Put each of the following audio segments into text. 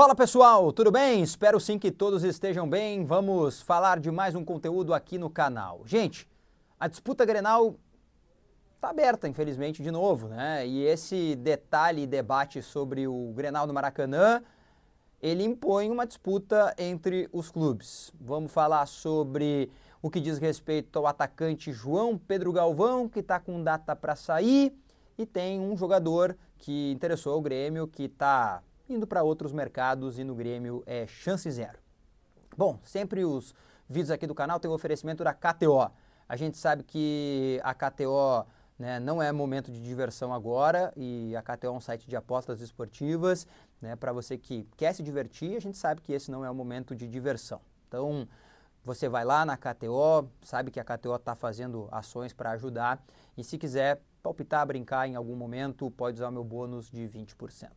Fala pessoal, tudo bem? Espero sim que todos estejam bem. Vamos falar de mais um conteúdo aqui no canal. Gente, a disputa Grenal está aberta, infelizmente, de novo, né? E esse detalhe e debate sobre o Grenal do Maracanã, ele impõe uma disputa entre os clubes. Vamos falar sobre o que diz respeito ao atacante João Pedro Galvão, que está com data para sair, e tem um jogador que interessou o Grêmio, que está indo para outros mercados e no Grêmio é chance zero. Bom, sempre os vídeos aqui do canal têm o oferecimento da KTO. A gente sabe que a KTO né, não é momento de diversão agora e a KTO é um site de apostas esportivas. Né, para você que quer se divertir, a gente sabe que esse não é o momento de diversão. Então, você vai lá na KTO, sabe que a KTO está fazendo ações para ajudar e se quiser palpitar, brincar em algum momento, pode usar o meu bônus de 20%.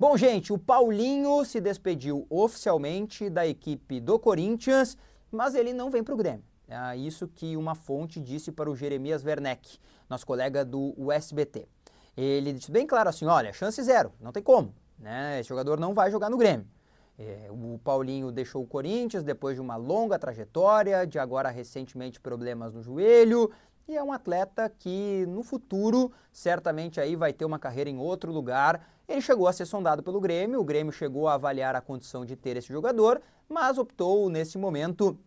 Bom, gente, o Paulinho se despediu oficialmente da equipe do Corinthians, mas ele não vem para o Grêmio. É isso que uma fonte disse para o Jeremias Werneck, nosso colega do USBT. Ele disse bem claro assim: olha, chance zero, não tem como. Né? Esse jogador não vai jogar no Grêmio. É, o Paulinho deixou o Corinthians depois de uma longa trajetória, de agora recentemente problemas no joelho, e é um atleta que no futuro certamente aí vai ter uma carreira em outro lugar. Ele chegou a ser sondado pelo Grêmio, o Grêmio chegou a avaliar a condição de ter esse jogador, mas optou nesse momento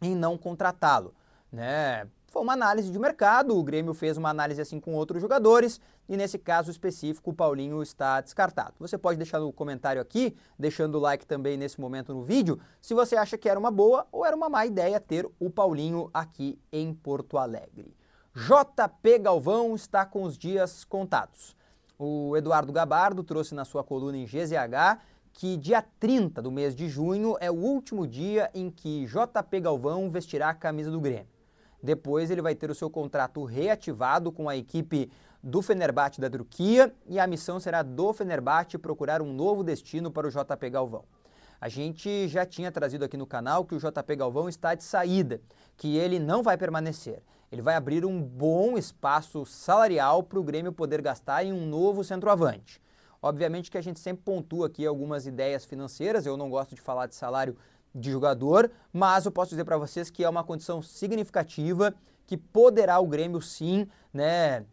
em não contratá-lo, né? foi uma análise de mercado. O Grêmio fez uma análise assim com outros jogadores e nesse caso específico o Paulinho está descartado. Você pode deixar no comentário aqui, deixando o like também nesse momento no vídeo, se você acha que era uma boa ou era uma má ideia ter o Paulinho aqui em Porto Alegre. JP Galvão está com os dias contados. O Eduardo Gabardo trouxe na sua coluna em GZH que dia 30 do mês de junho é o último dia em que JP Galvão vestirá a camisa do Grêmio. Depois ele vai ter o seu contrato reativado com a equipe do Fenerbahçe da Turquia e a missão será do Fenerbahçe procurar um novo destino para o JP Galvão. A gente já tinha trazido aqui no canal que o JP Galvão está de saída, que ele não vai permanecer. Ele vai abrir um bom espaço salarial para o Grêmio poder gastar em um novo centroavante. Obviamente que a gente sempre pontua aqui algumas ideias financeiras, eu não gosto de falar de salário de jogador, mas eu posso dizer para vocês que é uma condição significativa que poderá o Grêmio sim, né,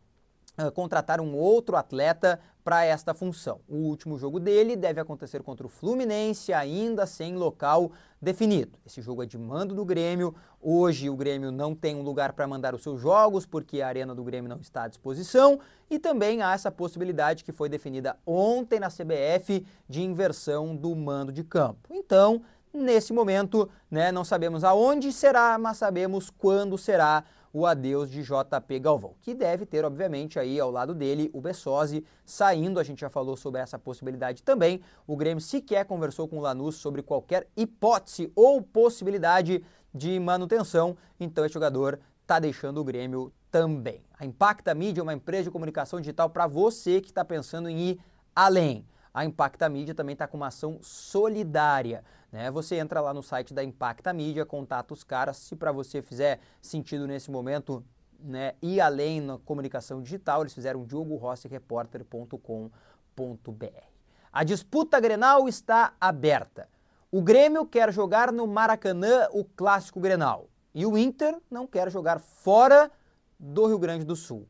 ah, contratar um outro atleta para esta função. O último jogo dele deve acontecer contra o Fluminense, ainda sem local definido. Esse jogo é de mando do Grêmio. Hoje o Grêmio não tem um lugar para mandar os seus jogos porque a arena do Grêmio não está à disposição e também há essa possibilidade que foi definida ontem na CBF de inversão do mando de campo. Então, Nesse momento, né, não sabemos aonde será, mas sabemos quando será o adeus de JP Galvão, que deve ter, obviamente, aí ao lado dele o Bessosi saindo. A gente já falou sobre essa possibilidade também. O Grêmio sequer conversou com o Lanús sobre qualquer hipótese ou possibilidade de manutenção, então esse jogador está deixando o Grêmio também. A Impacta Media é uma empresa de comunicação digital para você que está pensando em ir além. A Impacta Mídia também está com uma ação solidária. Né? Você entra lá no site da Impacta Mídia, contata os caras. Se para você fizer sentido nesse momento né, ir além na comunicação digital, eles fizeram diogorossereporter.com.br. A disputa Grenal está aberta. O Grêmio quer jogar no Maracanã o clássico Grenal. E o Inter não quer jogar fora do Rio Grande do Sul.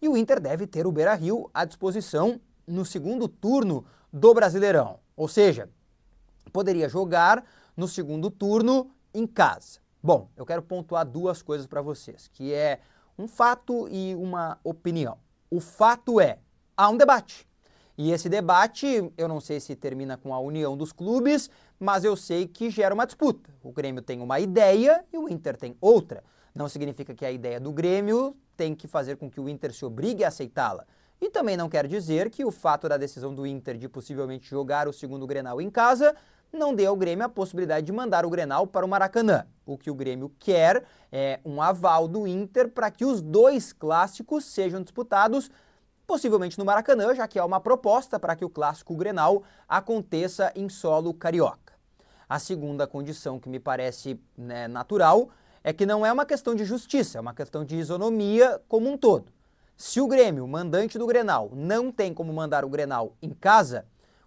E o Inter deve ter o Beira Rio à disposição no segundo turno do Brasileirão. Ou seja, poderia jogar no segundo turno em casa. Bom, eu quero pontuar duas coisas para vocês, que é um fato e uma opinião. O fato é, há um debate. E esse debate, eu não sei se termina com a união dos clubes, mas eu sei que gera uma disputa. O Grêmio tem uma ideia e o Inter tem outra. Não significa que a ideia do Grêmio tem que fazer com que o Inter se obrigue a aceitá-la. E também não quer dizer que o fato da decisão do Inter de possivelmente jogar o segundo Grenal em casa não dê ao Grêmio a possibilidade de mandar o Grenal para o Maracanã. O que o Grêmio quer é um aval do Inter para que os dois clássicos sejam disputados possivelmente no Maracanã, já que é uma proposta para que o clássico Grenal aconteça em solo carioca. A segunda condição que me parece né, natural é que não é uma questão de justiça, é uma questão de isonomia como um todo. Se o Grêmio, mandante do Grenal, não tem como mandar o Grenal em casa,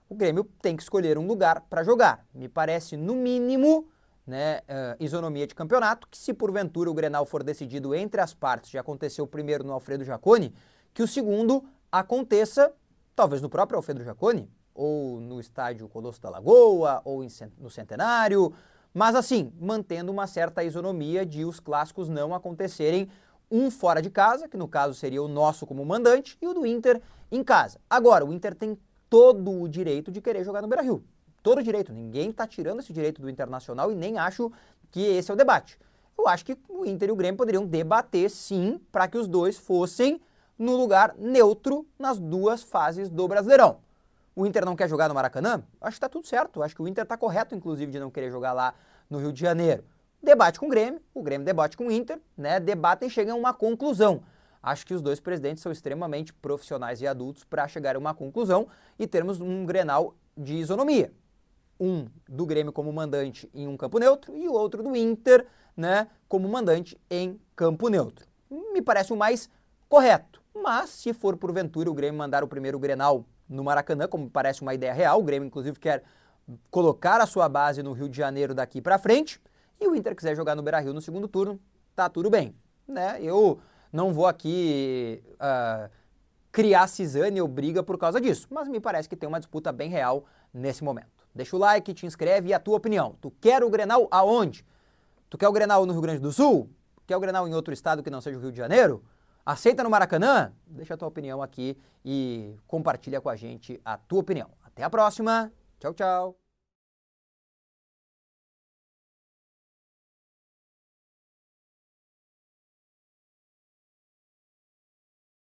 o Grêmio tem que escolher um lugar para jogar. Me parece, no mínimo, né, uh, isonomia de campeonato, que se porventura o Grenal for decidido entre as partes, já aconteceu o primeiro no Alfredo Jaconi, que o segundo aconteça, talvez no próprio Alfredo Jaconi, ou no estádio Colosso da Lagoa, ou em, no Centenário, mas assim, mantendo uma certa isonomia de os clássicos não acontecerem um fora de casa, que no caso seria o nosso como mandante, e o do Inter em casa. Agora, o Inter tem todo o direito de querer jogar no Beira-Rio. Todo o direito. Ninguém está tirando esse direito do Internacional e nem acho que esse é o debate. Eu acho que o Inter e o Grêmio poderiam debater sim para que os dois fossem no lugar neutro nas duas fases do Brasileirão. O Inter não quer jogar no Maracanã? Acho que está tudo certo. Acho que o Inter está correto, inclusive, de não querer jogar lá no Rio de Janeiro debate com o Grêmio, o Grêmio debate com o Inter, né? Debatem e chegam a uma conclusão. Acho que os dois presidentes são extremamente profissionais e adultos para chegar a uma conclusão e termos um Grenal de isonomia. Um do Grêmio como mandante em um campo neutro e o outro do Inter, né, como mandante em campo neutro. Me parece o mais correto. Mas se for porventura o Grêmio mandar o primeiro Grenal no Maracanã, como parece uma ideia real, o Grêmio inclusive quer colocar a sua base no Rio de Janeiro daqui para frente, e o Inter quiser jogar no Beira-Rio no segundo turno, tá tudo bem, né? Eu não vou aqui uh, criar cisane ou briga por causa disso, mas me parece que tem uma disputa bem real nesse momento. Deixa o like, te inscreve e a tua opinião. Tu quer o Grenal aonde? Tu quer o Grenal no Rio Grande do Sul? Quer o Grenal em outro estado que não seja o Rio de Janeiro? Aceita no Maracanã? Deixa a tua opinião aqui e compartilha com a gente a tua opinião. Até a próxima. Tchau, tchau.